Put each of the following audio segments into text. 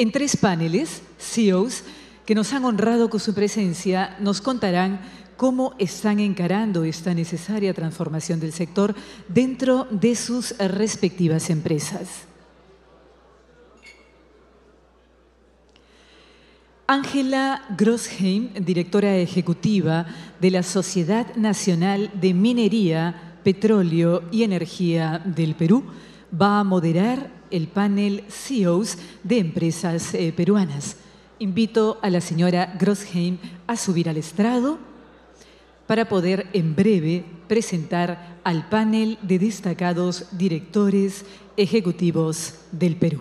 En tres paneles, CEOs que nos han honrado con su presencia nos contarán cómo están encarando esta necesaria transformación del sector dentro de sus respectivas empresas. Ángela Grossheim, directora ejecutiva de la Sociedad Nacional de Minería, Petróleo y Energía del Perú, va a moderar el panel CEOs de empresas eh, peruanas. Invito a la señora Grossheim a subir al estrado para poder en breve presentar al panel de destacados directores ejecutivos del Perú.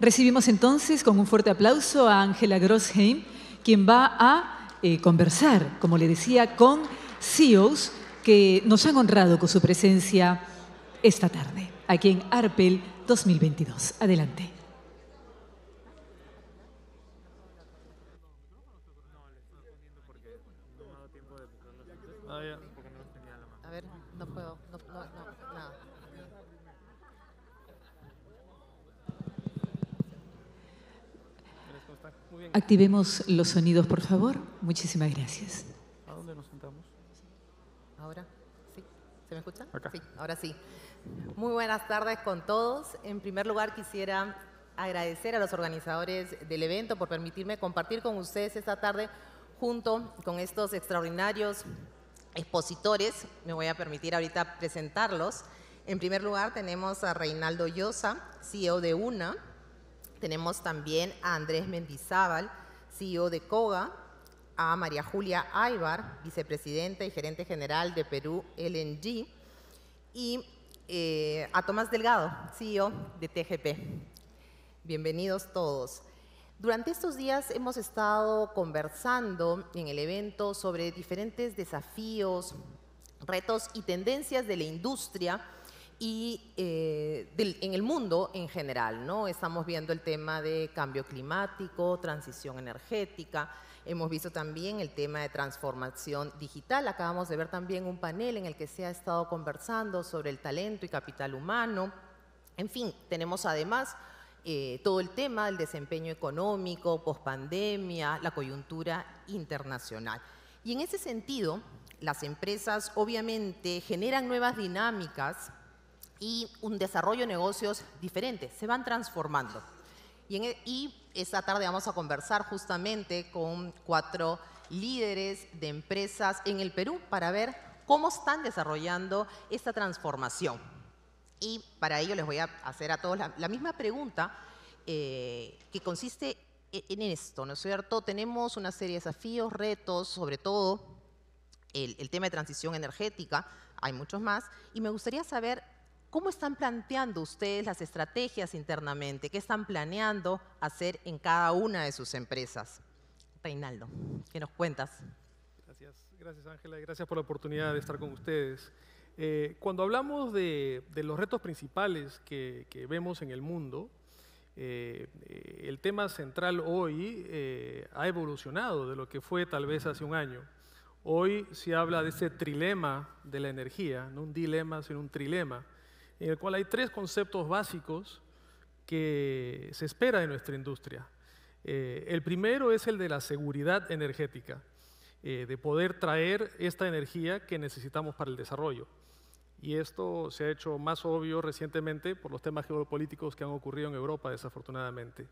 Recibimos entonces con un fuerte aplauso a Ángela Grossheim, quien va a eh, conversar, como le decía, con CEOs que nos han honrado con su presencia esta tarde, aquí en ARPEL 2022. Adelante. Activemos los sonidos, por favor. Muchísimas gracias. me escuchan? ahora sí. Muy buenas tardes con todos. En primer lugar, quisiera agradecer a los organizadores del evento por permitirme compartir con ustedes esta tarde junto con estos extraordinarios expositores. Me voy a permitir ahorita presentarlos. En primer lugar, tenemos a Reinaldo Llosa, CEO de UNA. Tenemos también a Andrés Mendizábal, CEO de COGA a María Julia Aybar, vicepresidenta y gerente general de Perú LNG, y eh, a Tomás Delgado, CEO de TGP. Bienvenidos todos. Durante estos días hemos estado conversando en el evento sobre diferentes desafíos, retos y tendencias de la industria y eh, en el mundo en general. ¿no? Estamos viendo el tema de cambio climático, transición energética, Hemos visto también el tema de transformación digital. Acabamos de ver también un panel en el que se ha estado conversando sobre el talento y capital humano. En fin, tenemos además eh, todo el tema del desempeño económico, pospandemia, la coyuntura internacional. Y en ese sentido, las empresas obviamente generan nuevas dinámicas y un desarrollo de negocios diferente. se van transformando. Y, en, e, y esta tarde vamos a conversar justamente con cuatro líderes de empresas en el Perú para ver cómo están desarrollando esta transformación. Y para ello les voy a hacer a todos la, misma pregunta eh, que consiste e, en esto, ¿no es cierto? Tenemos una serie de desafíos, retos, sobre todo el, el tema de transición energética, hay muchos más, y me gustaría saber ¿Cómo están planteando ustedes las estrategias internamente? ¿Qué están planeando hacer en cada una de sus empresas? Reinaldo, que nos cuentas? Gracias, gracias Ángela, y gracias por la oportunidad de estar con ustedes. Eh, cuando hablamos de, los retos principales que, vemos en el mundo, eh, eh, el tema central hoy ha evolucionado de lo que fue tal vez hace un año. Hoy se habla de ese trilema de la energía, no un dilema, sino un trilema en el cual hay tres conceptos básicos que se espera de nuestra industria. Eh, el primero es el de la seguridad energética, eh, de poder traer esta energía que necesitamos para el desarrollo. Y esto se ha hecho más obvio recientemente por los temas geopolíticos que han ocurrido en Europa, desafortunadamente.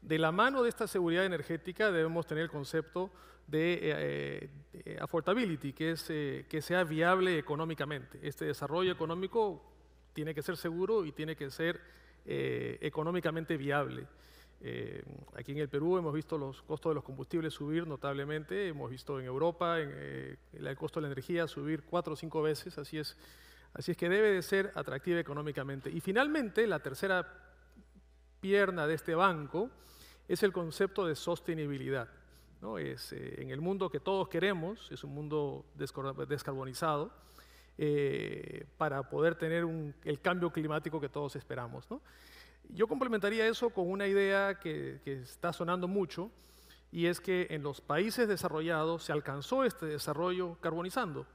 De la mano de esta seguridad energética debemos tener el concepto de eh, affordability, que, es, que sea viable económicamente. Este desarrollo económico tiene que ser seguro y tiene que ser eh, económicamente viable. Eh, aquí en el Perú hemos visto los costos de los combustibles subir notablemente, hemos visto en Europa en, eh, el costo de la energía subir cuatro o cinco veces, así es, así es que debe de ser atractiva económicamente. Y finalmente, la tercera pierna de este banco es el concepto de sostenibilidad. Es, en el mundo que todos queremos, es un mundo descarbonizado, eh, para poder tener el cambio climático que todos esperamos. ¿no? Yo complementaría eso con una idea que, está sonando mucho, y es que en los países desarrollados se alcanzó este desarrollo carbonizando.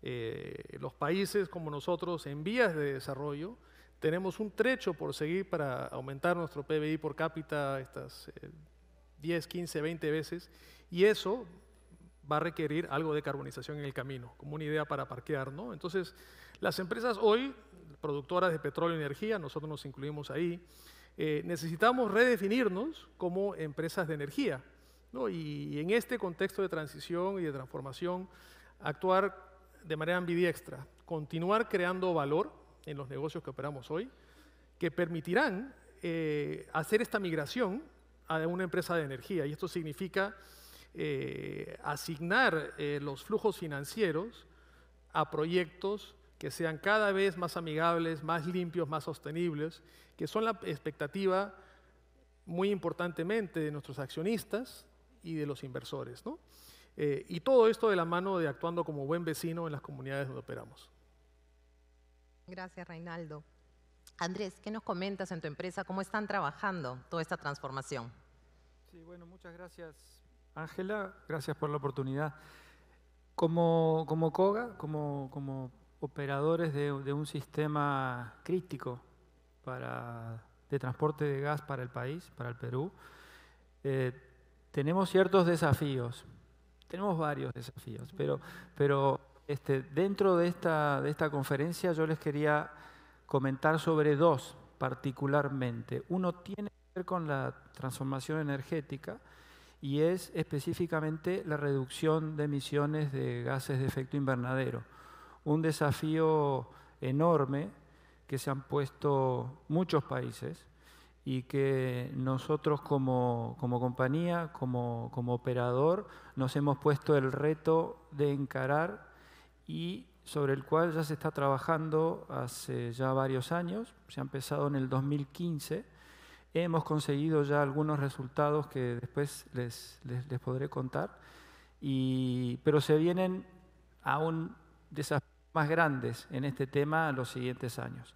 Eh, los países como nosotros en vías de desarrollo tenemos un trecho por seguir para aumentar nuestro PBI por cápita estas 10, 15, 20 veces, y eso va a requerir algo de carbonización en el camino, como una idea para parquear, ¿no? Entonces, las empresas hoy, productoras de petróleo y energía, nosotros nos incluimos ahí, eh, necesitamos redefinirnos como empresas de energía, ¿no? Y, en este contexto de transición y de transformación, actuar de manera ambidiestra, continuar creando valor en los negocios que operamos hoy, que permitirán eh, hacer esta migración a una empresa de energía. Y esto significa eh, asignar eh, los flujos financieros a proyectos que sean cada vez más amigables, más limpios, más sostenibles, que son la expectativa muy importantemente de nuestros accionistas y de los inversores. Eh, y todo esto de la mano de actuando como buen vecino en las comunidades donde operamos. Gracias, Reinaldo. Andrés, ¿qué nos comentas en tu empresa? ¿Cómo están trabajando toda esta transformación? Sí, bueno, muchas gracias Ángela, gracias por la oportunidad. Como, como COGA, como, operadores de, un sistema crítico de transporte de gas para el país, para el Perú, eh, tenemos ciertos desafíos. Tenemos varios desafíos, pero, este, dentro de esta, de esta conferencia yo les quería comentar sobre dos particularmente. Uno tiene que ver con la transformación energética, y es específicamente la reducción de emisiones de gases de efecto invernadero. Un desafío enorme que se han puesto muchos países y que nosotros como, compañía, como, como operador, nos hemos puesto el reto de encarar y sobre el cual ya se está trabajando hace ya varios años, se ha empezado en el 2015 Hemos conseguido ya algunos resultados que después les, podré contar, pero se vienen aún desafíos más grandes en este tema los siguientes años.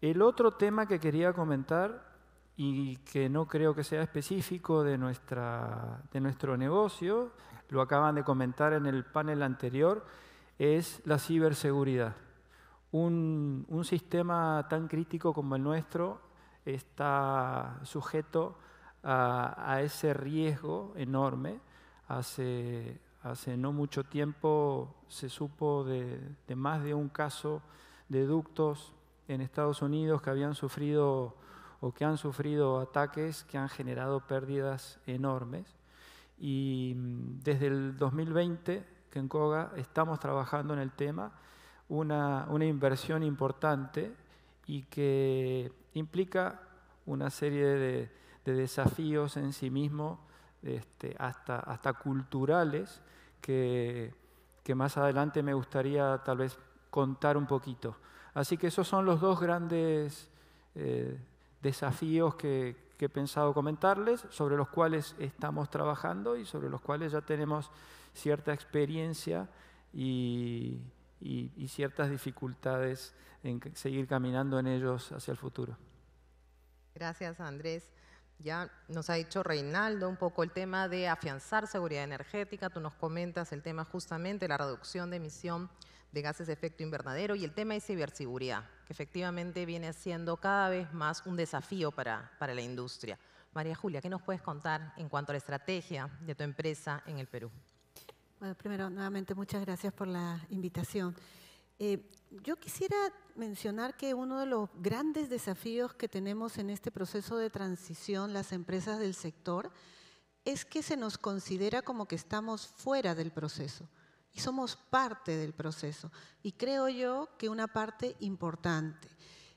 El otro tema que quería comentar y que no creo que sea específico de, nuestra, de nuestro negocio, lo acaban de comentar en el panel anterior, es la ciberseguridad. Un, un sistema tan crítico como el nuestro está sujeto a, ese riesgo enorme. Hace, hace, no mucho tiempo se supo de, de más de un caso de ductos en Estados Unidos que habían sufrido o que han sufrido ataques que han generado pérdidas enormes. Y mm, desde el 2020, que en COGA estamos trabajando en el tema, una, una inversión importante y que implica una serie de, desafíos en sí mismo, este, hasta, hasta culturales, que, que más adelante me gustaría tal vez contar un poquito. Así que esos son los dos grandes eh, desafíos que, que he pensado comentarles, sobre los cuales estamos trabajando y sobre los cuales ya tenemos cierta experiencia y, y, ciertas dificultades en seguir caminando en ellos hacia el futuro. Gracias, Andrés. Ya nos ha dicho Reinaldo un poco el tema de afianzar seguridad energética, tú nos comentas el tema justamente la reducción de emisión de gases de efecto invernadero y el tema de ciberseguridad, que efectivamente viene siendo cada vez más un desafío para, para la industria. María Julia, ¿qué nos puedes contar en cuanto a la estrategia de tu empresa en el Perú? Bueno, primero, nuevamente, muchas gracias por la invitación. Eh, yo quisiera mencionar que uno de los grandes desafíos que tenemos en este proceso de transición, las empresas del sector, es que se nos considera como que estamos fuera del proceso y somos parte del proceso. Y creo yo que una parte importante.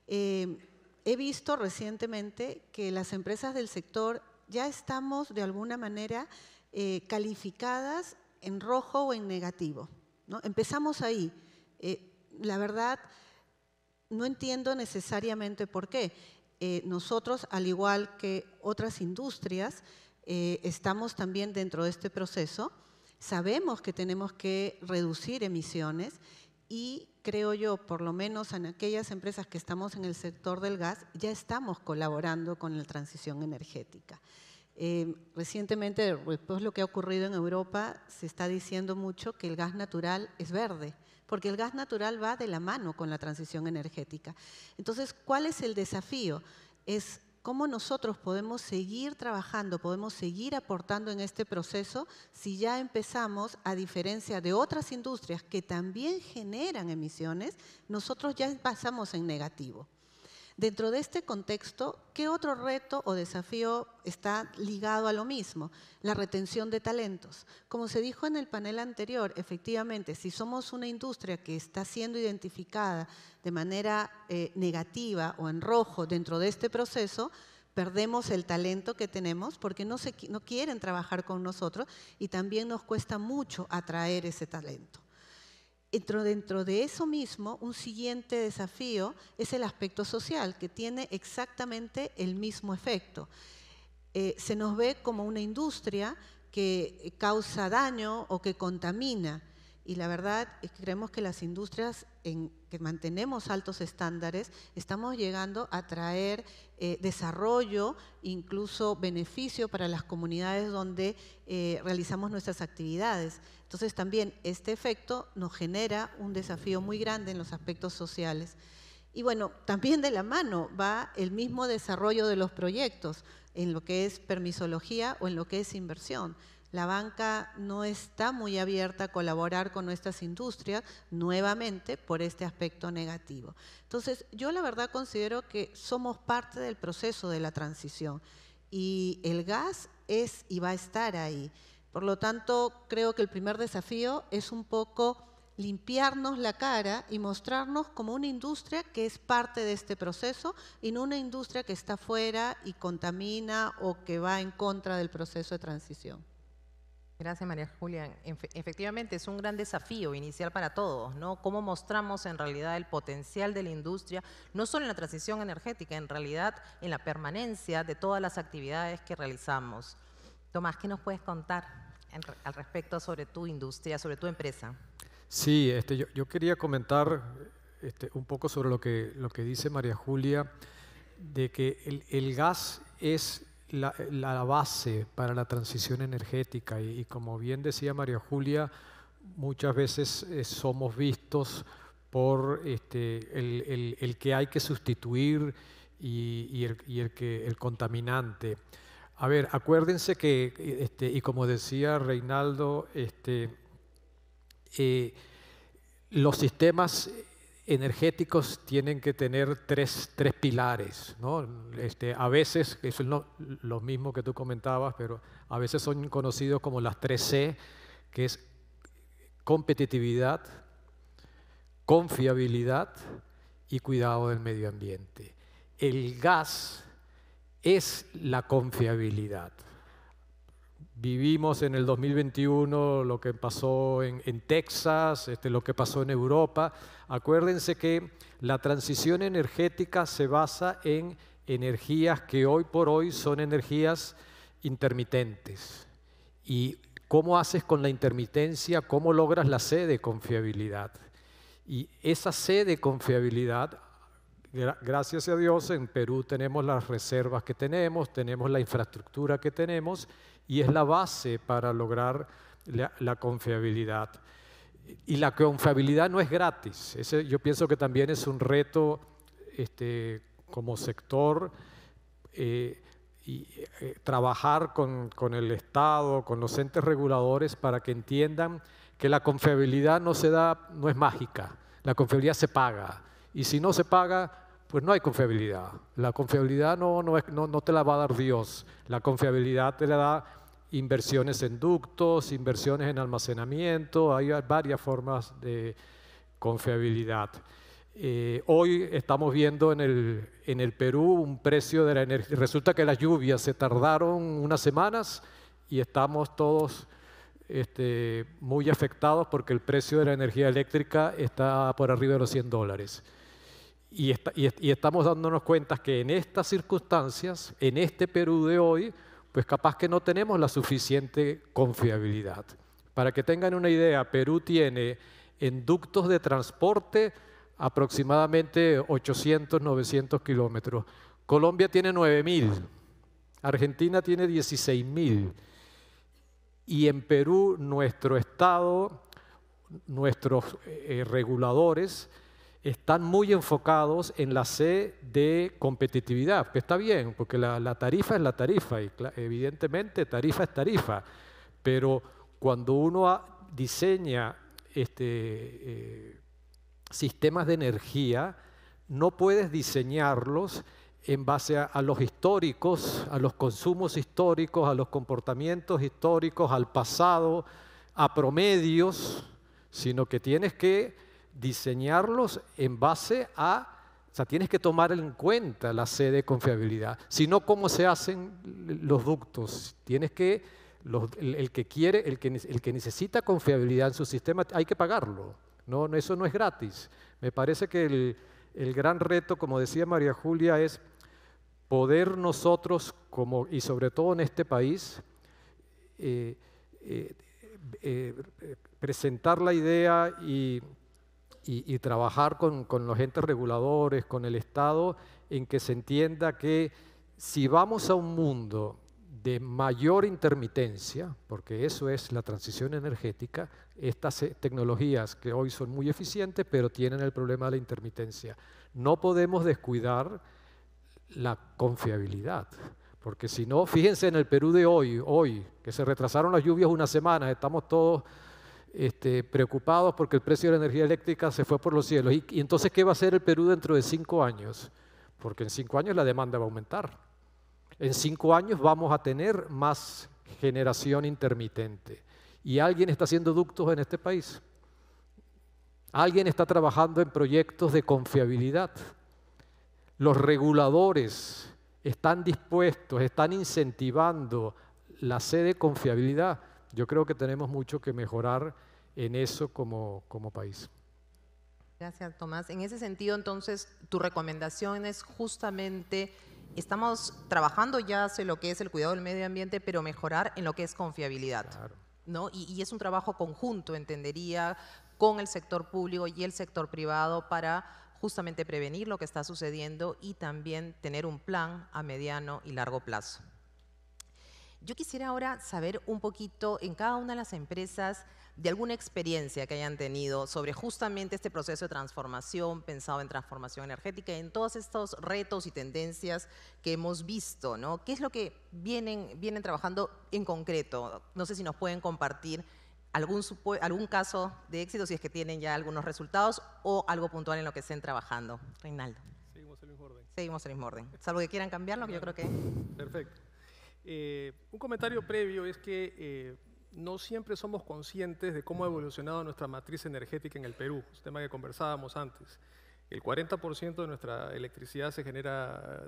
Eh, he visto recientemente que las empresas del sector ya estamos de alguna manera eh, calificadas en rojo o en negativo. Empezamos ahí. Eh, la verdad, no entiendo necesariamente por qué. Eh, nosotros, al igual que otras industrias, eh, estamos también dentro de este proceso. Sabemos que tenemos que reducir emisiones y creo yo, por lo menos en aquellas empresas que estamos en el sector del gas, ya estamos colaborando con la transición energética. Em, recientemente, después de lo que ha ocurrido en Europa, se está diciendo mucho que el gas natural es verde, porque el gas natural va de la mano con la transición energética. Entonces, ¿cuál es el desafío? Es cómo nosotros podemos seguir trabajando, podemos seguir aportando en este proceso si ya empezamos, a diferencia de otras industrias que también generan emisiones, nosotros ya pasamos en negativo. Dentro de este contexto, ¿qué otro reto o desafío está ligado a lo mismo? La retención de talentos. Como se dijo en el panel anterior, efectivamente, si somos una industria que está siendo identificada de manera eh, negativa o en rojo dentro de este proceso, perdemos el talento que tenemos porque no quieren trabajar con nosotros y también nos cuesta mucho atraer ese talento. Dentro, de eso mismo, un siguiente desafío es el aspecto social, que tiene exactamente el mismo efecto. Eh, se nos ve como una industria que causa daño o que contamina y la verdad es que creemos que las industrias en que mantenemos altos estándares estamos llegando a traer eh, desarrollo, incluso beneficio para las comunidades donde eh, realizamos nuestras actividades. Entonces también este efecto nos genera un desafío muy grande en los aspectos sociales. Y bueno, también de la mano va el mismo desarrollo de los proyectos en lo que es permisología o en lo que es inversión. La banca no está muy abierta a colaborar con nuestras industrias nuevamente por este aspecto negativo. Entonces, yo la verdad considero que somos parte del proceso de la transición y el gas es y va a estar ahí. Por lo tanto, creo que el primer desafío es un poco limpiarnos la cara y mostrarnos como una industria que es parte de este proceso y no una industria que está fuera y contamina o que va en contra del proceso de transición. Gracias, María Julia. Efectivamente, es un gran desafío inicial para todos, ¿no? Cómo mostramos en realidad el potencial de la industria, no solo en la transición energética, en realidad en la permanencia de todas las actividades que realizamos. Tomás, ¿qué nos puedes contar al respecto sobre tu industria, sobre tu empresa? Sí, este, yo, quería comentar este, un poco sobre lo que, lo que dice María Julia, de que el gas es la, base para la transición energética y, como bien decía María Julia, muchas veces eh, somos vistos por este, el, que hay que sustituir y, el, contaminante. A ver, acuérdense que, este, y como decía Reinaldo, este, eh, los sistemas energéticos tienen que tener tres, pilares. ¿no? Este, a veces, eso es lo, lo, mismo que tú comentabas, pero a veces son conocidos como las tres C, que es competitividad, confiabilidad y cuidado del medio ambiente. El gas es la confiabilidad. Vivimos en el 2021 lo que pasó en, Texas, este, lo que pasó en Europa. Acuérdense que la transición energética se basa en energías que hoy por hoy son energías intermitentes. Y cómo haces con la intermitencia, cómo logras la C de confiabilidad. Y esa C de confiabilidad gracias a Dios en Perú tenemos las reservas que tenemos, tenemos la infraestructura que tenemos y es la base para lograr la, confiabilidad. Y la confiabilidad no es gratis. yo pienso que también es un reto este, como sector. Eh, y eh, trabajar con, con, el Estado, con los entes reguladores para que entiendan que la confiabilidad no se da, no es mágica, la confiabilidad se paga. Y si no se paga, pues no hay confiabilidad. La confiabilidad no, no te la va a dar Dios. La confiabilidad te la da inversiones en ductos, inversiones en almacenamiento, hay varias formas de confiabilidad. Eh, hoy estamos viendo en el, Perú un precio de la energía. Resulta que las lluvias se tardaron unas semanas y estamos todos este, muy afectados porque el precio de la energía eléctrica está por arriba de los 100 dólares. Y, estamos dándonos cuenta que en estas circunstancias, en este Perú de hoy, pues capaz que no tenemos la suficiente confiabilidad. Para que tengan una idea, Perú tiene en ductos de transporte aproximadamente 800, 900 kilómetros. Colombia tiene 9.000, Argentina tiene 16.000. Y en Perú nuestro Estado, nuestros eh, reguladores, están muy enfocados en la C de competitividad, que está bien, porque la, tarifa es la tarifa, y evidentemente tarifa es tarifa, pero cuando uno diseña este, eh, sistemas de energía, no puedes diseñarlos en base a, los históricos, a los consumos históricos, a los comportamientos históricos, al pasado, a promedios, sino que tienes que diseñarlos en base a, o sea, tienes que tomar en cuenta la sede de confiabilidad, no, cómo se hacen los ductos. Tienes que, el, que quiere, el que, el que necesita confiabilidad en su sistema, hay que pagarlo. No, no eso no es gratis. Me parece que el, gran reto, como decía María Julia, es poder nosotros, como, y sobre todo en este país, eh, eh, eh, presentar la idea y y, trabajar con, con los entes reguladores, con el Estado, en que se entienda que si vamos a un mundo de mayor intermitencia, porque eso es la transición energética, estas eh, tecnologías que hoy son muy eficientes, pero tienen el problema de la intermitencia. No podemos descuidar la confiabilidad, porque si no, fíjense en el Perú de hoy, hoy, que se retrasaron las lluvias una semana, estamos todos este, preocupados porque el precio de la energía eléctrica se fue por los cielos. ¿Y, ¿Y, entonces qué va a hacer el Perú dentro de cinco años? Porque en cinco años la demanda va a aumentar. En cinco años vamos a tener más generación intermitente. Y alguien está haciendo ductos en este país. Alguien está trabajando en proyectos de confiabilidad. Los reguladores están dispuestos, están incentivando la sede de confiabilidad yo creo que tenemos mucho que mejorar en eso como, como país. Gracias, Tomás. En ese sentido, entonces, tu recomendación es justamente, estamos trabajando ya en lo que es el cuidado del medio ambiente, pero mejorar en lo que es confiabilidad. ¿no? y es un trabajo conjunto, entendería, con el sector público y el sector privado para justamente prevenir lo que está sucediendo y también tener un plan a mediano y largo plazo. Yo quisiera ahora saber un poquito en cada una de las empresas de alguna experiencia que hayan tenido sobre justamente este proceso de transformación, pensado en transformación energética, en todos estos retos y tendencias que hemos visto, ¿no? ¿Qué es lo que vienen, vienen trabajando en concreto? No sé si nos pueden compartir algún, algún caso de éxito, si es que tienen ya algunos resultados o algo puntual en lo que estén trabajando. Reinaldo. Seguimos el mismo orden. Seguimos el mismo orden. Salvo que quieran cambiarlo, yo creo que... Perfecto. Eh, un comentario previo es que eh, no siempre somos conscientes de cómo ha evolucionado nuestra matriz energética en el Perú, es un tema que conversábamos antes. El 40% de nuestra electricidad se genera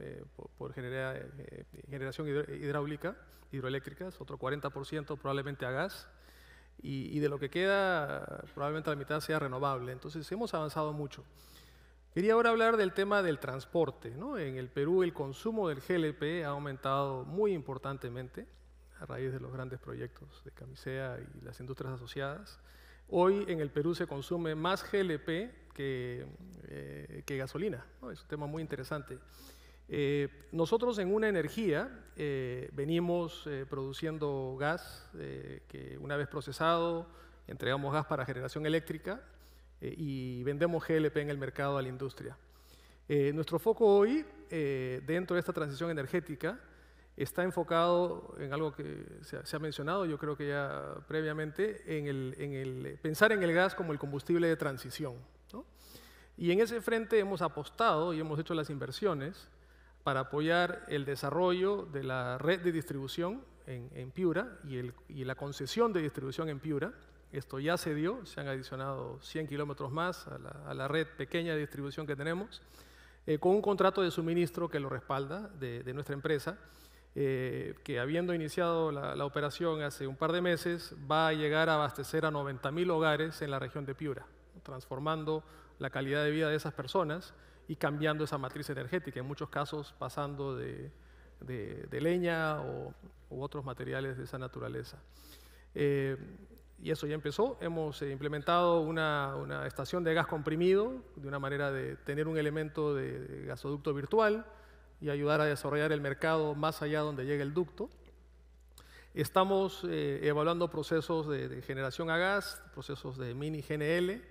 eh, por generación hidráulica, hidroeléctrica, otro 40% probablemente a gas, y, y de lo que queda probablemente la mitad sea renovable. Entonces hemos avanzado mucho. Quería ahora hablar del tema del transporte. En el Perú el consumo del GLP ha aumentado muy importantemente a raíz de los grandes proyectos de camisea y las industrias asociadas. Hoy en el Perú se consume más GLP que, eh, que gasolina. Es un tema muy interesante. Eh, nosotros en una energía eh, venimos produciendo gas que una vez procesado entregamos gas para generación eléctrica eh, y vendemos GLP en el mercado a la industria. Eh, nuestro foco hoy, eh, dentro de esta transición energética, está enfocado en algo que se ha, mencionado, yo creo que ya previamente, en el, pensar en el gas como el combustible de transición. Y en ese frente hemos apostado y hemos hecho las inversiones para apoyar el desarrollo de la red de distribución en, Piura y la concesión de distribución en Piura esto ya se dio, se han adicionado 100 kilómetros más a la, red pequeña de distribución que tenemos, eh, con un contrato de suministro que lo respalda de, nuestra empresa, eh, que habiendo iniciado la, operación hace un par de meses, va a llegar a abastecer a 90.000 hogares en la región de Piura, transformando la calidad de vida de esas personas y cambiando esa matriz energética, en muchos casos pasando de, leña o, u otros materiales de esa naturaleza. Eh, y eso ya empezó. Hemos eh, implementado una, estación de gas comprimido, de una manera de tener un elemento de, gasoducto virtual y ayudar a desarrollar el mercado más allá donde llegue el ducto. Estamos eh, evaluando procesos de, generación a gas, procesos de mini GNL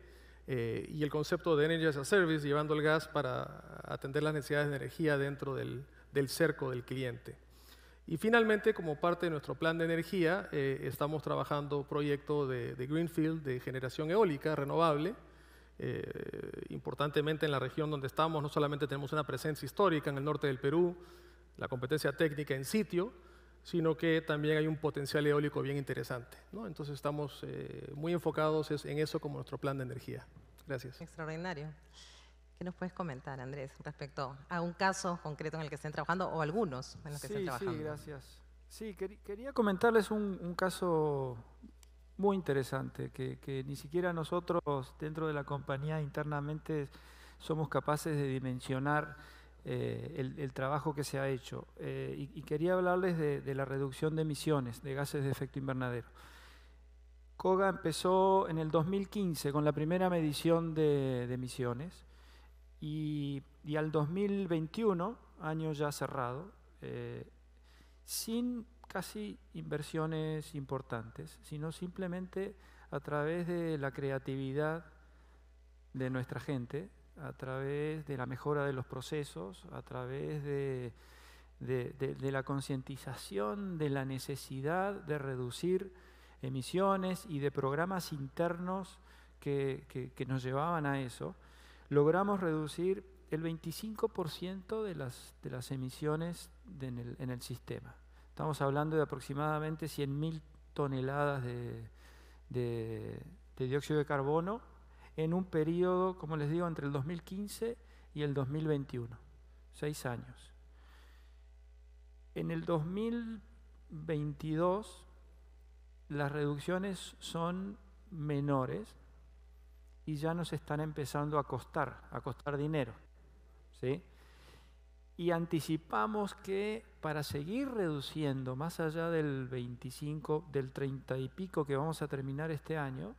eh, y el concepto de Energy as a Service, llevando el gas para atender las necesidades de energía dentro del cerco del cliente. Y finalmente, como parte de nuestro plan de energía, eh, estamos trabajando proyectos de, de, Greenfield de generación eólica renovable. Eh, importantemente en la región donde estamos, no solamente tenemos una presencia histórica en el norte del Perú, la competencia técnica en sitio, sino que también hay un potencial eólico bien interesante. Entonces estamos eh, muy enfocados en eso como nuestro plan de energía. Gracias. Extraordinario. ¿Qué nos puedes comentar, Andrés, respecto a un caso concreto en el que estén trabajando o algunos en los que estén trabajando? Sí, gracias. Sí, quería comentarles un, caso muy interesante que, ni siquiera nosotros dentro de la compañía internamente somos capaces de dimensionar eh, el, trabajo que se ha hecho. Eh, y, quería hablarles de, la reducción de emisiones de gases de efecto invernadero. COGA empezó en el 2015 con la primera medición de emisiones y, y al 2021, año ya cerrado, eh, sin casi inversiones importantes, sino simplemente a través de la creatividad de nuestra gente, a través de la mejora de los procesos, a través de, la concientización de la necesidad de reducir emisiones y de programas internos que nos llevaban a eso logramos reducir el 25% de las, emisiones en, el, sistema. Estamos hablando de aproximadamente 100.000 toneladas de, de dióxido de carbono en un periodo, como les digo, entre el 2015 y el 2021, seis años. En el 2022 las reducciones son menores, y ya nos están empezando a costar, a costar dinero. ¿sí? Y anticipamos que para seguir reduciendo, más allá del 25, del 30 y pico que vamos a terminar este año,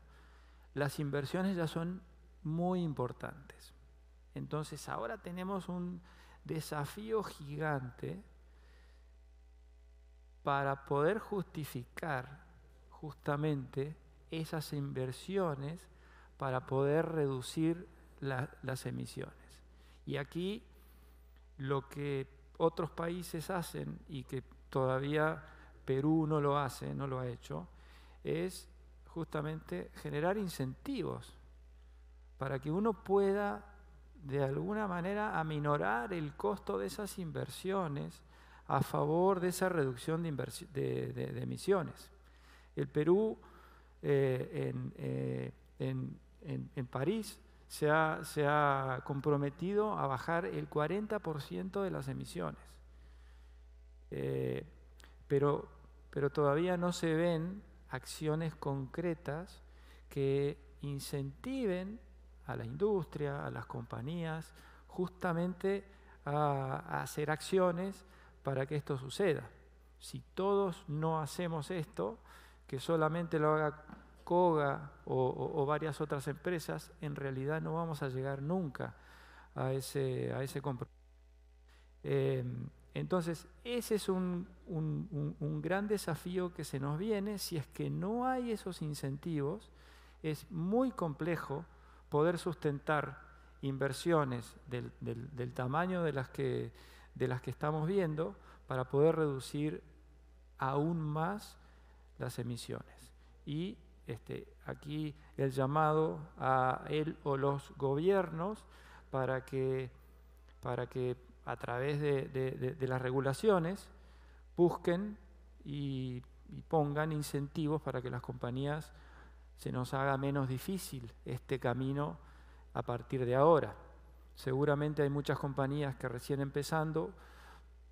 las inversiones ya son muy importantes. Entonces ahora tenemos un desafío gigante para poder justificar justamente esas inversiones para poder reducir las emisiones. Y aquí lo que otros países hacen y que todavía Perú no lo hace, no lo ha hecho, es justamente generar incentivos para que uno pueda de alguna manera aminorar el costo de esas inversiones a favor de esa reducción de, emisiones. El Perú eh, en, eh, en, París se ha, se ha comprometido a bajar el 40% de las emisiones. Eh, pero, pero todavía no se ven acciones concretas que incentiven a la industria, a las compañías, justamente a hacer acciones para que esto suceda. Si todos no hacemos esto, que solamente lo haga Koga o, varias otras empresas, en realidad no vamos a llegar nunca a ese, a ese compromiso. Em, entonces, ese es un, gran desafío que se nos viene. Si es que no hay esos incentivos, es muy complejo poder sustentar inversiones del, del tamaño de las, que, de las que estamos viendo para poder reducir aún más las emisiones. Y este, aquí el llamado a él o los gobiernos para que, a través de, las regulaciones busquen y, pongan incentivos para que las compañías se nos haga menos difícil este camino a partir de ahora. Seguramente hay muchas compañías que recién empezando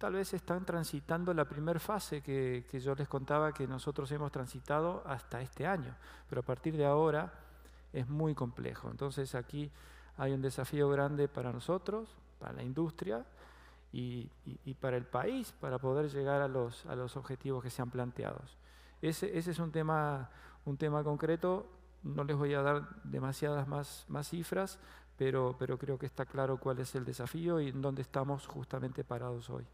tal vez están transitando la primera fase que, yo les contaba que nosotros hemos transitado hasta este año, pero a partir de ahora es muy complejo. Entonces aquí hay un desafío grande para nosotros, para la industria y, para el país para poder llegar a los, a los objetivos que se han planteado Ese, ese, es un tema, un tema concreto, no les voy a dar demasiadas más, cifras, pero, pero creo que está claro cuál es el desafío y en dónde estamos justamente parados hoy.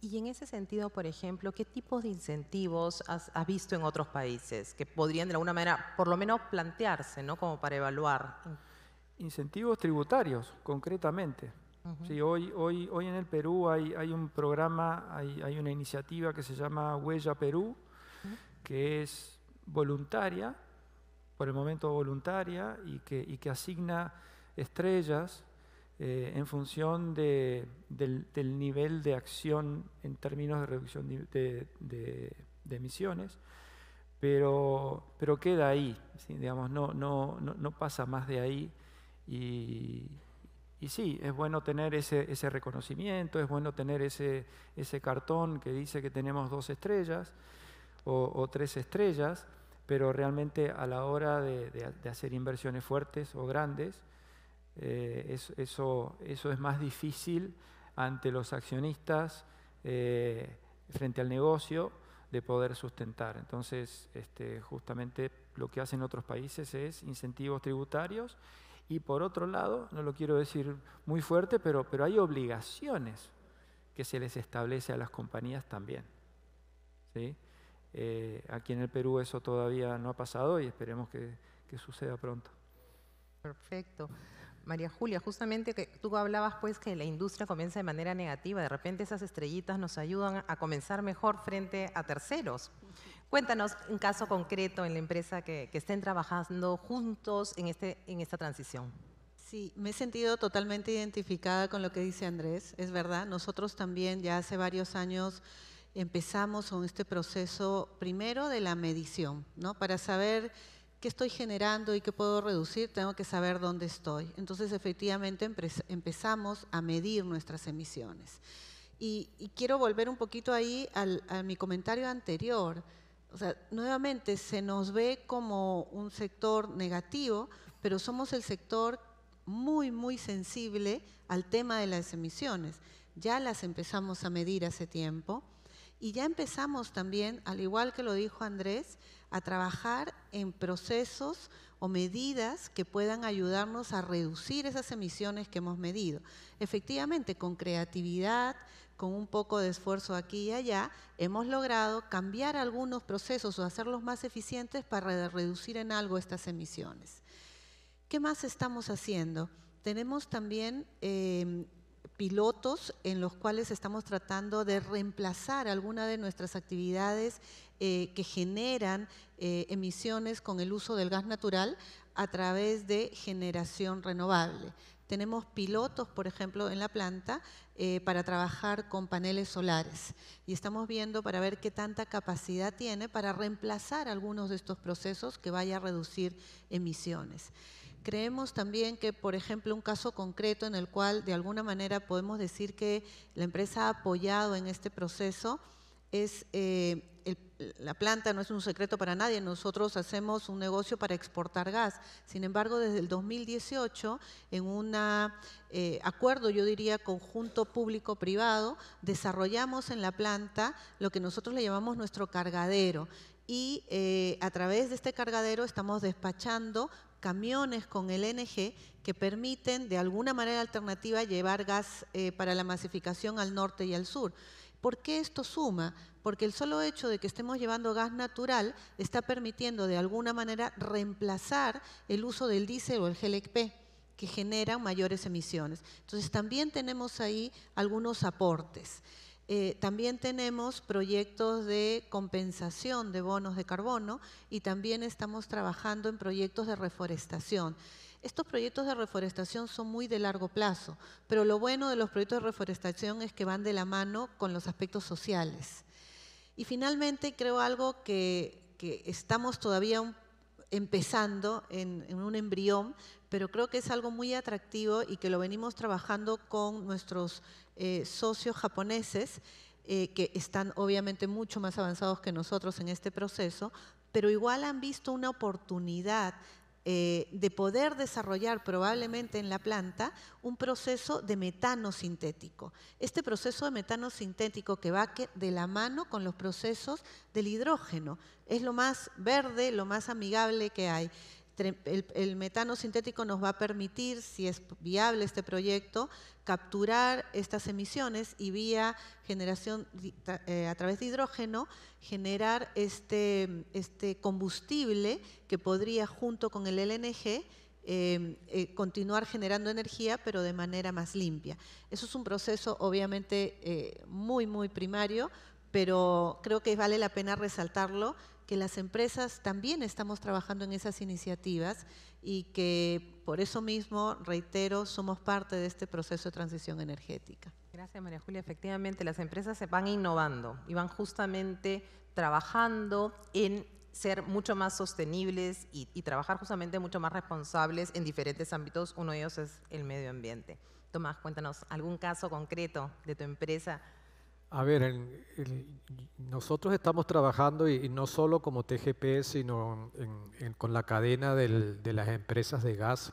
Y, en ese sentido, por ejemplo, ¿qué tipos de incentivos has, visto en otros países que podrían de alguna manera, por lo menos, plantearse, ¿no? Como para evaluar. Incentivos tributarios, concretamente. hoy, hoy, hoy en el Perú hay, un programa, hay, una iniciativa que se llama Huella Perú, que es voluntaria, por el momento voluntaria, y que, y que asigna estrellas eh, en función del, nivel de acción en términos de reducción de, emisiones, pero, pero queda ahí, digamos, no, no, no, pasa más de ahí. Y, y sí, es bueno tener ese, ese reconocimiento, es bueno tener ese, ese, cartón que dice que tenemos dos estrellas o tres estrellas, pero realmente a la hora de hacer inversiones fuertes o grandes, eh, eso, es más difícil ante los accionistas eh, frente al negocio de poder sustentar. Entonces, este, justamente lo que hacen otros países es incentivos tributarios y por otro lado, no lo quiero decir muy fuerte, pero, pero hay obligaciones que se les establece a las compañías también. Eh, aquí en el Perú eso todavía no ha pasado y esperemos que suceda pronto. Perfecto. María Julia, justamente que tú hablabas pues que la industria comienza de manera negativa, de repente esas estrellitas nos ayudan a comenzar mejor frente a terceros. Cuéntanos un caso concreto en la empresa que, estén trabajando juntos en, este, en esta transición. Sí, me he sentido totalmente identificada con lo que dice Andrés, es verdad, nosotros también ya hace varios años empezamos con este proceso primero de la medición, ¿no? Para saber qué estoy generando y qué puedo reducir, tengo que saber dónde estoy. Entonces, efectivamente, empezamos a medir nuestras emisiones. Y, quiero volver un poquito ahí a mi comentario anterior. O sea, nuevamente se nos ve como un sector negativo, pero somos el sector muy, muy sensible al tema de las emisiones. Ya las empezamos a medir hace tiempo y ya empezamos también, al igual que lo dijo Andrés, a trabajar en procesos o medidas que puedan ayudarnos a reducir esas emisiones que hemos medido. Efectivamente, con creatividad, con un poco de esfuerzo aquí y allá, hemos logrado cambiar algunos procesos o hacerlos más eficientes para reducir en algo estas emisiones. ¿Qué más estamos haciendo? Tenemos también... Eh, pilotos en los cuales estamos tratando de reemplazar alguna de nuestras actividades eh, que generan eh, emisiones con el uso del gas natural a través de generación renovable. Tenemos pilotos, por ejemplo, en la planta eh, para trabajar con paneles solares y estamos viendo para ver qué tanta capacidad tiene para reemplazar algunos de estos procesos que vaya a reducir emisiones. Creemos también que, por ejemplo, un caso concreto en el cual de alguna manera podemos decir que la empresa ha apoyado en este proceso es eh, la planta no es un secreto para nadie, nosotros hacemos un negocio para exportar gas. Sin embargo, desde el 2018, en un eh, acuerdo, yo diría, conjunto público-privado, desarrollamos en la planta lo que nosotros le llamamos nuestro cargadero. Y eh, a través de este cargadero estamos despachando camiones con el NG que permiten de alguna manera alternativa llevar gas eh, para la masificación al norte y al sur. ¿Por qué esto suma? Porque el solo hecho de que estemos llevando gas natural está permitiendo de alguna manera reemplazar el uso del diésel o el GLP que generan mayores emisiones. Entonces también tenemos ahí algunos aportes. Eh, también tenemos proyectos de compensación de bonos de carbono y también estamos trabajando en proyectos de reforestación. Estos proyectos de reforestación son muy de largo plazo, pero lo bueno de los proyectos de reforestación es que van de la mano con los aspectos sociales. Y finalmente creo algo que, estamos todavía empezando en un embrión, pero creo que es algo muy atractivo y que lo venimos trabajando con nuestros eh, socios japoneses eh, que están obviamente mucho más avanzados que nosotros en este proceso, pero igual han visto una oportunidad eh, de poder desarrollar probablemente en la planta un proceso de metano sintético. Este proceso de metano sintético que va de la mano con los procesos del hidrógeno. Es lo más verde, lo más amigable que hay el, metano sintético nos va a permitir, si es viable este proyecto, capturar estas emisiones y vía generación eh, a través de hidrógeno generar este, este, combustible que podría junto con el LNG em, eh, continuar generando energía, pero de manera más limpia. Eso es un proceso obviamente eh, muy, muy primario, pero creo que vale la pena resaltarlo que las empresas también estamos trabajando en esas iniciativas y que por eso mismo, reitero, somos parte de este proceso de transición energética. Gracias, María Julia. Efectivamente, las empresas se van innovando y van justamente trabajando en ser mucho más sostenibles y, y, trabajar justamente mucho más responsables en diferentes ámbitos. Uno de ellos es el medio ambiente. Tomás, cuéntanos algún caso concreto de tu empresa a ver, nosotros estamos trabajando y, no solo como TGP, sino con la cadena de las empresas de gas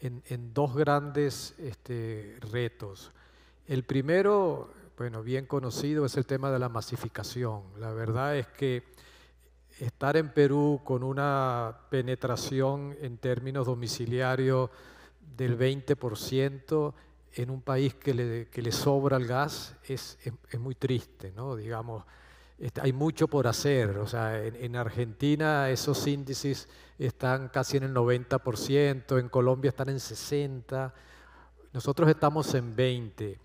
en, dos grandes este, retos. El primero, bueno, bien conocido, es el tema de la masificación. La verdad es que estar en Perú con una penetración en términos domiciliarios del 20%, en un país que le, sobra el gas es, muy triste, ¿no? Digamos, hay mucho por hacer. O sea, en, Argentina esos índices están casi en el 90%, en Colombia están en 60%, nosotros estamos en 20%.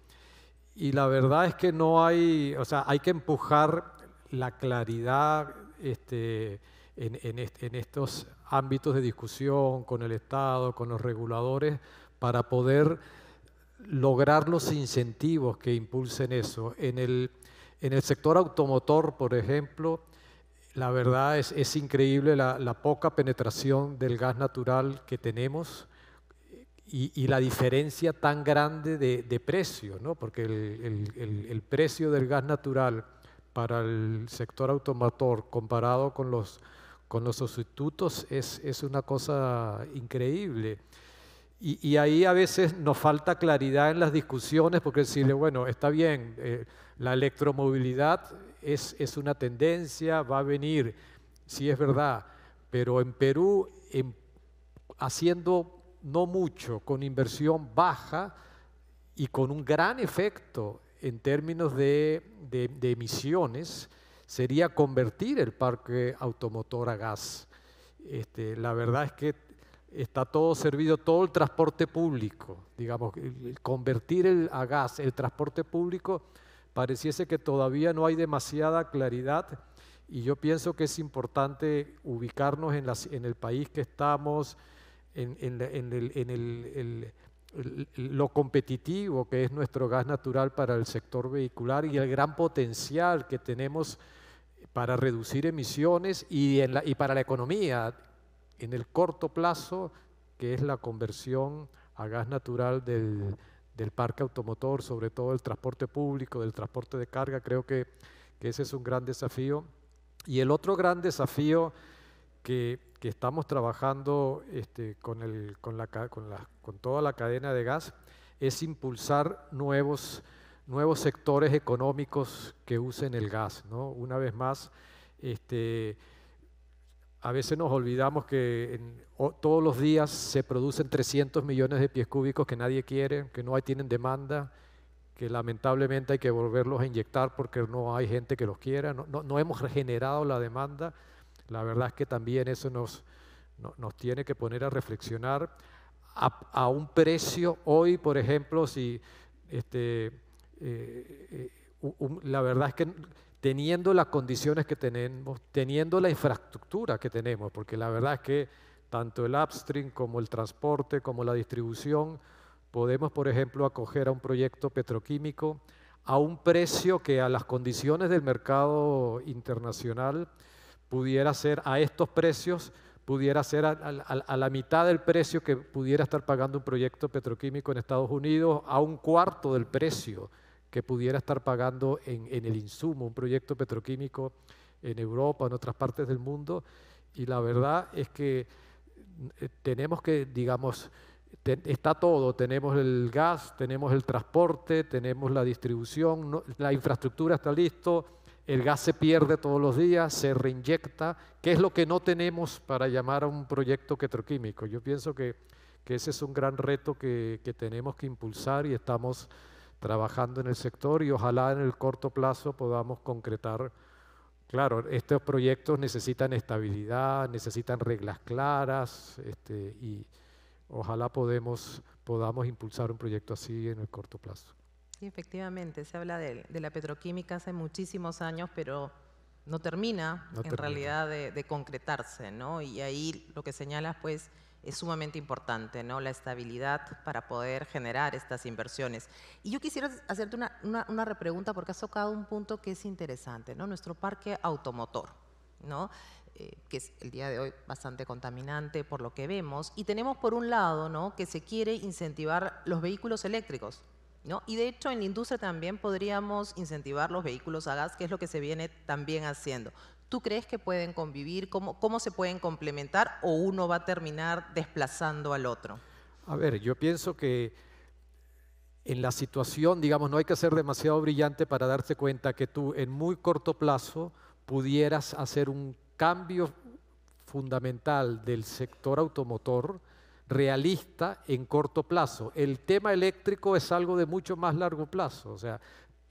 Y la verdad es que no hay, o sea, hay que empujar la claridad este, en estos ámbitos de discusión con el Estado, con los reguladores, para poder lograr los incentivos que impulsen eso. En el, en el sector automotor, por ejemplo, la verdad es, increíble la, poca penetración del gas natural que tenemos y, la diferencia tan grande de, precio, ¿no? porque el, precio del gas natural para el sector automotor comparado con los, con los sustitutos es una cosa increíble. Y, ahí a veces nos falta claridad en las discusiones porque decirle, bueno, está bien, eh, la electromovilidad es, es, una tendencia, va a venir, sí es verdad, pero en Perú, haciendo no mucho, con inversión baja y con un gran efecto en términos de, emisiones, sería convertir el parque automotor a gas. Este, la verdad es que está todo servido, todo el transporte público, digamos, convertir el, a gas el transporte público, pareciese que todavía no hay demasiada claridad y yo pienso que es importante ubicarnos en, en el país que estamos, en, en, el, lo competitivo que es nuestro gas natural para el sector vehicular y el gran potencial que tenemos para reducir emisiones y, en y para la economía en el corto plazo, que es la conversión a gas natural del, parque automotor, sobre todo el transporte público, del transporte de carga, creo que, que ese es un gran desafío. Y el otro gran desafío que, estamos trabajando este, con, el, con, la, con, con, toda la cadena de gas es impulsar nuevos, nuevos sectores económicos que usen el gas. ¿no? Una vez más, este, a veces nos olvidamos que todos los días se producen 300 millones de pies cúbicos que nadie quiere, que no tienen demanda, que lamentablemente hay que volverlos a inyectar porque no hay gente que los quiera. No, hemos regenerado la demanda. La verdad es que también eso nos, nos tiene que poner a reflexionar a, un precio hoy, por ejemplo, si este, eh, eh, la verdad es que teniendo las condiciones que tenemos, teniendo la infraestructura que tenemos, porque la verdad es que tanto el upstream como el transporte, como la distribución, podemos, por ejemplo, acoger a un proyecto petroquímico a un precio que a las condiciones del mercado internacional pudiera ser, a estos precios, pudiera ser a, la mitad del precio que pudiera estar pagando un proyecto petroquímico en Estados Unidos, a un cuarto del precio que pudiera estar pagando en, en el insumo, un proyecto petroquímico en Europa, en otras partes del mundo. Y la verdad es que eh, tenemos que, digamos, está todo, tenemos el gas, tenemos el transporte, tenemos la distribución, la infraestructura está listo, el gas se pierde todos los días, se reinyecta. ¿Qué es lo que no tenemos para llamar a un proyecto petroquímico? Yo pienso que, que ese es un gran reto que, que tenemos que impulsar y estamos trabajando en el sector y ojalá en el corto plazo podamos concretar. Claro, estos proyectos necesitan estabilidad, necesitan reglas claras este, y ojalá podemos, podamos impulsar un proyecto así en el corto plazo. Sí, efectivamente, se habla de, la petroquímica hace muchísimos años, pero no termina en realidad de, concretarse, ¿no? Y ahí lo que señalas, pues, es sumamente importante, ¿no? la estabilidad para poder generar estas inversiones. Y yo quisiera hacerte una, una, repregunta porque has tocado un punto que es interesante, ¿no? nuestro parque automotor. ¿no? Eh, que es el día de hoy bastante contaminante por lo que vemos, y tenemos por un lado ¿no? que se quiere incentivar los vehículos eléctricos, y de hecho en la industria también podríamos incentivar los vehículos a gas, que es lo que se viene también haciendo. ¿Tú crees que pueden convivir? ¿Cómo, se pueden complementar o uno va a terminar desplazando al otro? A ver, yo pienso que en la situación, digamos, no hay que ser demasiado brillante para darte cuenta que tú en muy corto plazo pudieras hacer un cambio fundamental del sector automotor realista en corto plazo. El tema eléctrico es algo de mucho más largo plazo, o sea,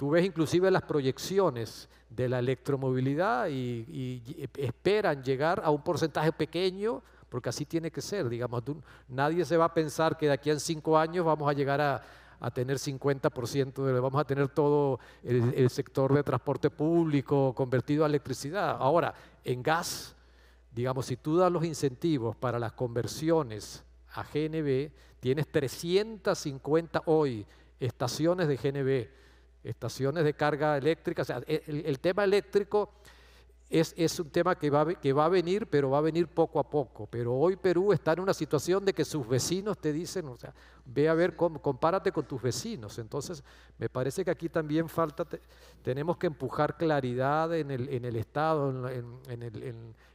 Tú ves inclusive las proyecciones de la electromovilidad y, esperan llegar a un porcentaje pequeño, porque así tiene que ser, digamos, nadie se va a pensar que de aquí a cinco años vamos a llegar a, tener 50%, de, vamos a tener todo el, sector de transporte público convertido a electricidad. Ahora, en gas, digamos, si tú das los incentivos para las conversiones a GNB, tienes 350 hoy estaciones de GNB estaciones de carga eléctrica. sea, e, el, tema eléctrico es, un tema que va, a venir, pero va a venir poco a poco. Pero hoy Perú está en una situación de que sus vecinos te dicen, o sea, ve a ver, compárate con tus vecinos. Entonces, me parece que aquí también falta, tenemos que empujar claridad en el, Estado, en,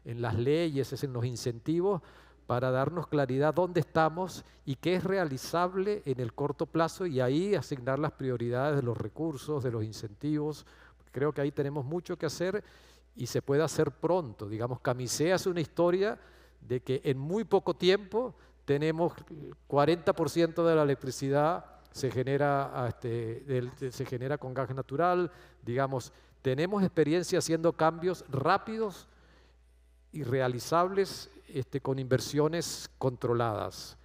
en las leyes, en los incentivos para darnos claridad dónde estamos y qué es realizable en el corto plazo y ahí asignar las prioridades de los recursos, de los incentivos. Creo que ahí tenemos mucho que hacer y se puede hacer pronto. Digamos, Camisea es una historia de que en muy poco tiempo tenemos 40% de la electricidad se genera, ah, este, se genera con gas natural, digamos, tenemos experiencia haciendo cambios rápidos y realizables este, con inversiones controladas.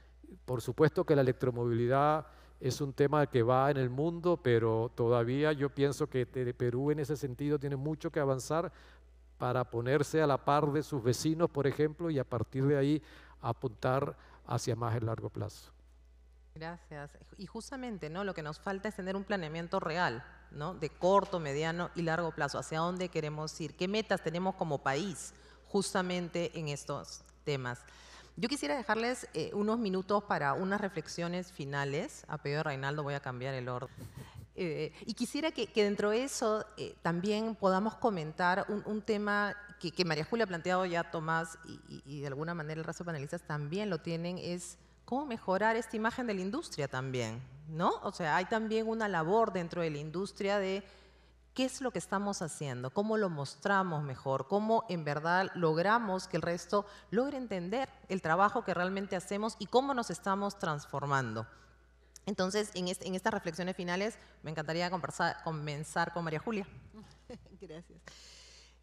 Por supuesto que la electromovilidad es un tema que va en el mundo, pero todavía yo pienso que Perú en ese sentido tiene mucho que avanzar para ponerse a la par de sus vecinos, por ejemplo, y a partir de ahí apuntar hacia más el largo plazo. Gracias. Y justamente, ¿no? Lo que nos falta es tener un planeamiento real, ¿no? De corto, mediano y largo plazo. ¿Hacia dónde queremos ir? ¿Qué metas tenemos como país justamente en estos temas. Yo quisiera dejarles eh, unos minutos para unas reflexiones finales. A pedido de Reinaldo voy a cambiar el orden. Eh, y quisiera que, dentro de eso eh, también podamos comentar un, tema que, María Julia ha planteado ya, Tomás, y, de alguna manera el resto de panelistas también lo tienen, es cómo mejorar esta imagen de la industria también, ¿no? O sea, hay también una labor dentro de la industria de qué es lo que estamos haciendo, cómo lo mostramos mejor, cómo en verdad logramos que el resto logre entender el trabajo que realmente hacemos y cómo nos estamos transformando. Entonces, en, estas reflexiones finales, me encantaría comenzar con María Julia. Gracias.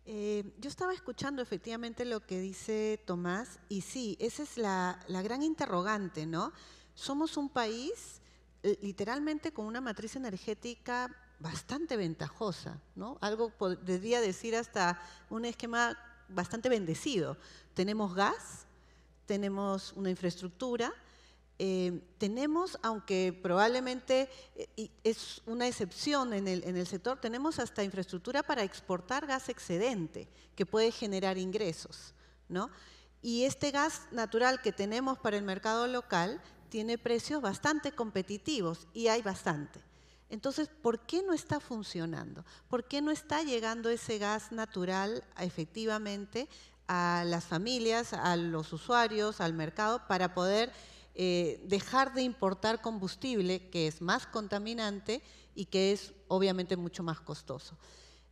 Eh, yo estaba escuchando efectivamente lo que dice Tomás y sí, esa es la, la gran interrogante, ¿no? Somos un país eh, literalmente con una matriz energética bastante ventajosa, ¿no? Algo podría decir hasta un esquema bastante bendecido. Tenemos gas, tenemos una infraestructura, eh, tenemos, aunque probablemente eh, es una excepción en el, en el, sector, tenemos hasta infraestructura para exportar gas excedente que puede generar ingresos. ¿no? Y este gas natural que tenemos para el mercado local tiene precios bastante competitivos y hay bastante. Entonces, ¿por qué no está funcionando? ¿Por qué no está llegando ese gas natural efectivamente a las familias, a los usuarios, al mercado, para poder eh, dejar de importar combustible que es más contaminante y que es obviamente mucho más costoso?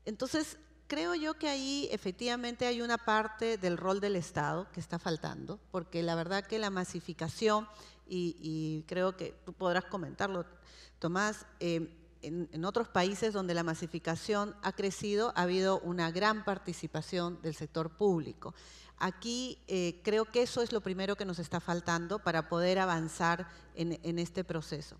Entonces, creo yo que ahí efectivamente hay una parte del rol del Estado que está faltando, porque la verdad que la masificación, y creo que tú podrás comentarlo, Tomás, em, en, otros países donde la masificación ha crecido, ha habido una gran participación del sector público. Aquí eh, creo que eso es lo primero que nos está faltando para poder avanzar en, este proceso.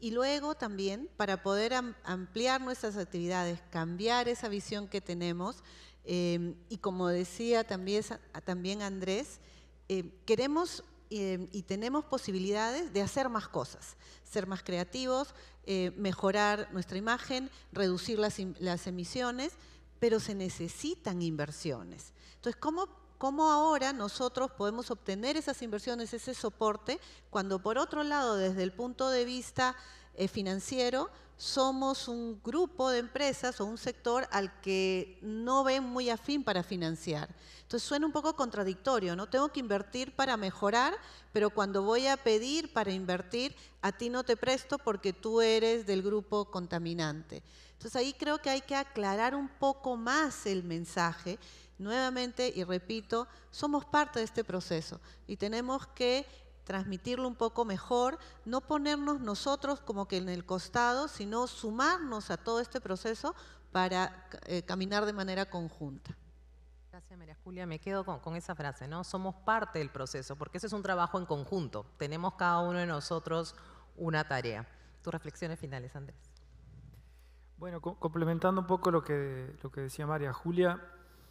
Y luego también para poder ampliar nuestras actividades, cambiar esa visión que tenemos. Em, y como decía también, también Andrés, em, queremos eh, y tenemos posibilidades de hacer más cosas, ser más creativos, eh, mejorar nuestra imagen, reducir em, las, emisiones, pero se necesitan inversiones. Entonces, ¿cómo, ahora nosotros podemos obtener esas inversiones, ese soporte, cuando por otro lado, desde el punto de vista eh, financiero, somos un grupo de empresas o un sector al que no ven muy afín para financiar. Entonces suena un poco contradictorio, ¿no? Tengo que invertir para mejorar, pero cuando voy a pedir para invertir, a ti no te presto porque tú eres del grupo contaminante. Entonces ahí creo que hay que aclarar un poco más el mensaje. Nuevamente, y repito, somos parte de este proceso y tenemos que transmitirlo un poco mejor, no ponernos nosotros como que en el costado, sino sumarnos a todo este proceso para eh, caminar de manera conjunta. Gracias, María Julia. Me quedo con, esa frase, ¿no? Somos parte del proceso, porque ese es un trabajo en conjunto. Tenemos cada uno de nosotros una tarea. Tus reflexiones finales, Andrés. Bueno, complementando un poco lo que, lo que decía María Julia,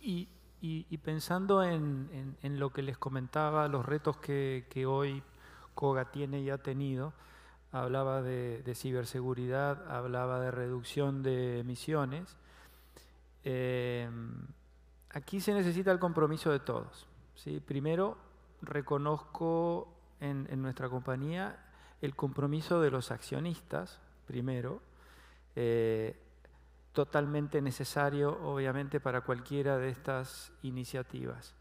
y y, pensando en, lo que les comentaba, los retos que, hoy COGA tiene y ha tenido, hablaba de, ciberseguridad, hablaba de reducción de emisiones, eh, aquí se necesita el compromiso de todos. ¿sí? Primero, reconozco en, nuestra compañía el compromiso de los accionistas, primero, eh, totalmente necesario, obviamente, para cualquiera de estas iniciativas.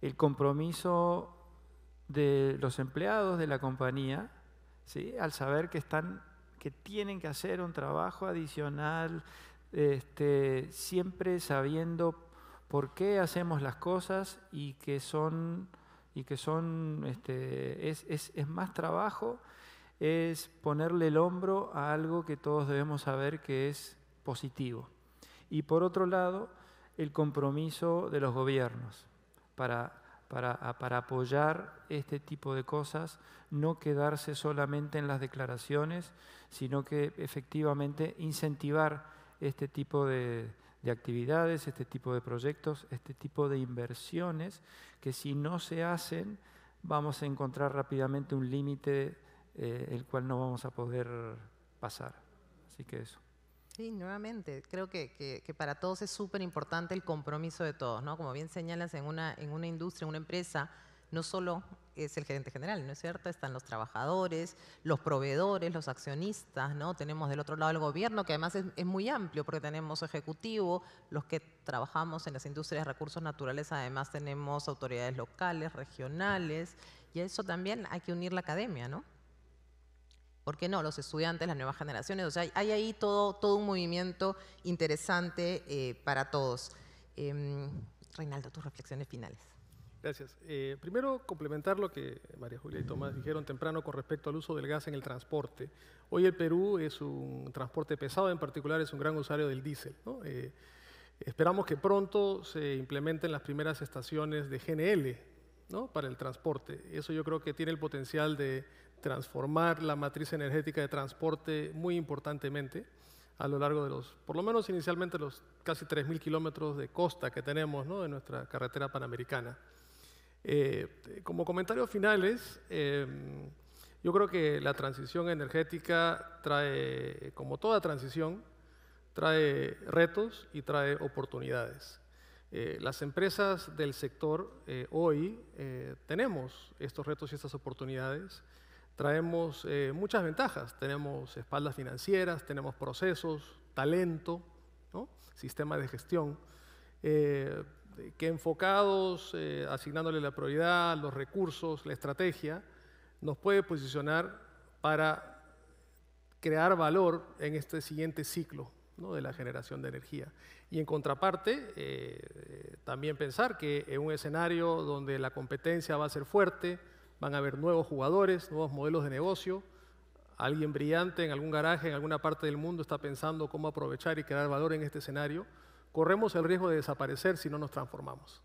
El compromiso de los empleados de la compañía, ¿sí? al saber que, están, que tienen que hacer un trabajo adicional, este, siempre sabiendo por qué hacemos las cosas y que son, y que son este, es más trabajo, es ponerle el hombro a algo que todos debemos saber que es positivo. Y por otro lado, el compromiso de los gobiernos para, para, apoyar este tipo de cosas, no quedarse solamente en las declaraciones, sino que efectivamente incentivar este tipo de, actividades, este tipo de proyectos, este tipo de inversiones, que si no se hacen, vamos a encontrar rápidamente un límite eh, el cual no vamos a poder pasar. Así que eso. Sí, nuevamente, creo que, para todos es súper importante el compromiso de todos, ¿no? Como bien señalas, en una, en una industria, en una empresa, no solo es el gerente general, ¿no es cierto? Están los trabajadores, los proveedores, los accionistas, ¿no? Tenemos del otro lado el gobierno, que además es, es, muy amplio porque tenemos ejecutivo, los que trabajamos en las industrias de recursos naturales, además tenemos autoridades locales, regionales, y a eso también hay que unir la academia, ¿no? ¿por qué no? Los estudiantes, las nuevas generaciones, o sea, hay ahí todo, todo un movimiento interesante eh, para todos. Em, Reinaldo, tus reflexiones finales. Gracias. Eh, primero, complementar lo que María Julia y Tomás dijeron temprano con respecto al uso del gas en el transporte. Hoy el Perú es un transporte pesado, en particular es un gran usuario del diésel. Eh, esperamos que pronto se implementen las primeras estaciones de GNL ¿no? para el transporte. Eso yo creo que tiene el potencial de transformar la matriz energética de transporte muy importantemente a lo largo de los, por lo menos inicialmente, los casi 3.000 kilómetros de costa que tenemos ¿no? de nuestra carretera panamericana. Eh, como comentarios finales, em, yo creo que la transición energética trae, como toda transición, trae retos y trae oportunidades. Eh, las empresas del sector eh, hoy tenemos estos retos y estas oportunidades traemos eh, muchas ventajas. Tenemos espaldas financieras, tenemos procesos, talento, sistema de gestión, eh, que enfocados, eh, asignándole la prioridad, los recursos, la estrategia, nos puede posicionar para crear valor en este siguiente ciclo de la generación de energía. Y en contraparte, también pensar que en un escenario donde la competencia va a ser fuerte, van a haber nuevos jugadores, nuevos modelos de negocio. Alguien brillante en algún garaje, en alguna parte del mundo, está pensando cómo aprovechar y crear valor en este escenario. Corremos el riesgo de desaparecer si no nos transformamos.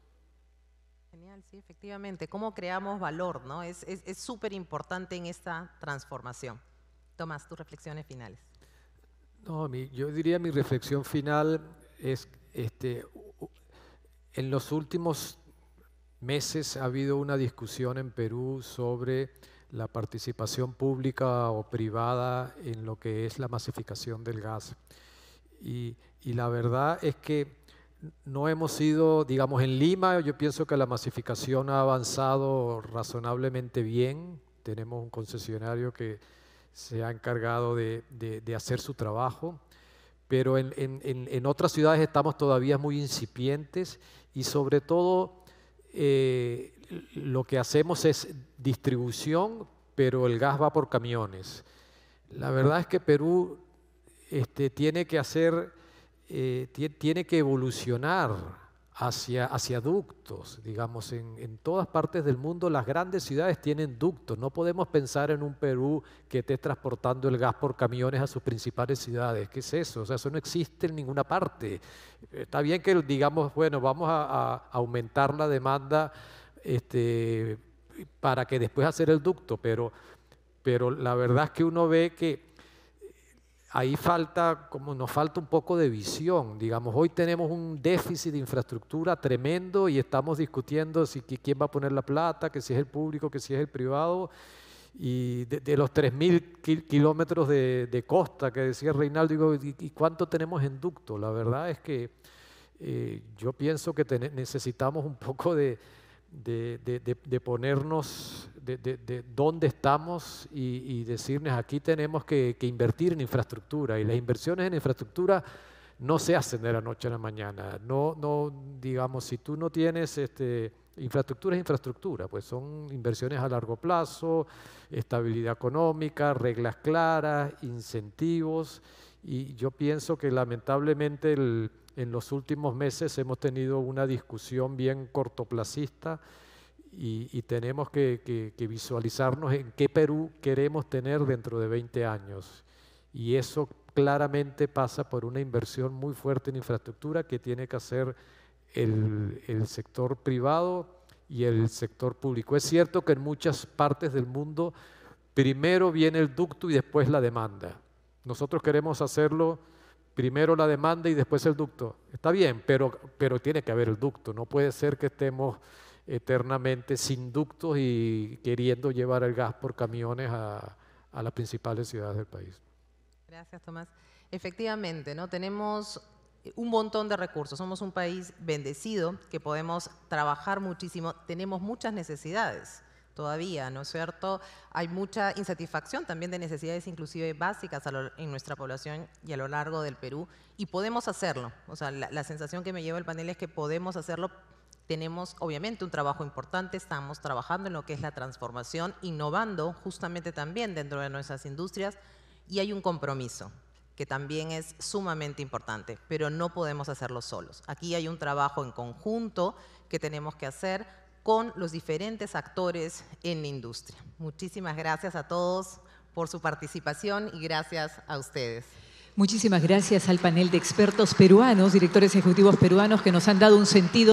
Genial, sí, efectivamente. ¿Cómo creamos valor? ¿no? Es súper importante en esta transformación. Tomás, tus reflexiones finales. No, yo diría mi reflexión final es este, en los últimos meses ha habido una discusión en Perú sobre la participación pública o privada en lo que es la masificación del gas. Y, la verdad es que no hemos sido, digamos, en Lima yo pienso que la masificación ha avanzado razonablemente bien. Tenemos un concesionario que se ha encargado de, hacer su trabajo, pero en otras ciudades estamos todavía muy incipientes y sobre todo eh, lo que hacemos es distribución, pero el gas va por camiones. La verdad es que Perú este, tiene que hacer, eh, tiene que evolucionar hacia, ductos. Digamos, en, todas partes del mundo las grandes ciudades tienen ductos. No podemos pensar en un Perú que esté transportando el gas por camiones a sus principales ciudades. ¿Qué es eso? O sea, eso no existe en ninguna parte. Está bien que digamos, bueno, vamos a, aumentar la demanda este, para que después hacer el ducto, pero, pero la verdad es que uno ve que ahí falta, como nos falta un poco de visión. Digamos, hoy tenemos un déficit de infraestructura tremendo y estamos discutiendo si quién va a poner la plata, que si es el público, que si es el privado. Y de, los 3.000 kilómetros de, costa que decía Reinaldo, ¿y, cuánto tenemos en ducto? La verdad es que eh, yo pienso que necesitamos un poco de, de, ponernos, de, dónde estamos y, decirles aquí tenemos que, invertir en infraestructura. Y las inversiones en infraestructura no se hacen de la noche a la mañana. No, no digamos, si tú no tienes este, infraestructura, es infraestructura, pues son inversiones a largo plazo, estabilidad económica, reglas claras, incentivos. Y yo pienso que lamentablemente el, en los últimos meses hemos tenido una discusión bien cortoplacista y, tenemos que, visualizarnos en qué Perú queremos tener dentro de 20 años. Y eso claramente pasa por una inversión muy fuerte en infraestructura que tiene que hacer el, sector privado y el sector público. Es cierto que en muchas partes del mundo primero viene el ducto y después la demanda. Nosotros queremos hacerlo primero la demanda y después el ducto. Está bien, pero, pero tiene que haber el ducto. No puede ser que estemos eternamente sin ductos y queriendo llevar el gas por camiones a, las principales ciudades del país. Gracias, Tomás. Efectivamente, ¿no? Tenemos un montón de recursos. Somos un país bendecido que podemos trabajar muchísimo. Tenemos muchas necesidades todavía, ¿no es cierto? Hay mucha insatisfacción también de necesidades inclusive básicas en nuestra población y a lo largo del Perú y podemos hacerlo. O sea, la, la sensación que me lleva el panel es que podemos hacerlo tenemos obviamente un trabajo importante, estamos trabajando en lo que es la transformación, innovando justamente también dentro de nuestras industrias y hay un compromiso que también es sumamente importante, pero no podemos hacerlo solos. Aquí hay un trabajo en conjunto que tenemos que hacer con los diferentes actores en la industria. Muchísimas gracias a todos por su participación y gracias a ustedes. Muchísimas gracias al panel de expertos peruanos, directores ejecutivos peruanos que nos han dado un sentido.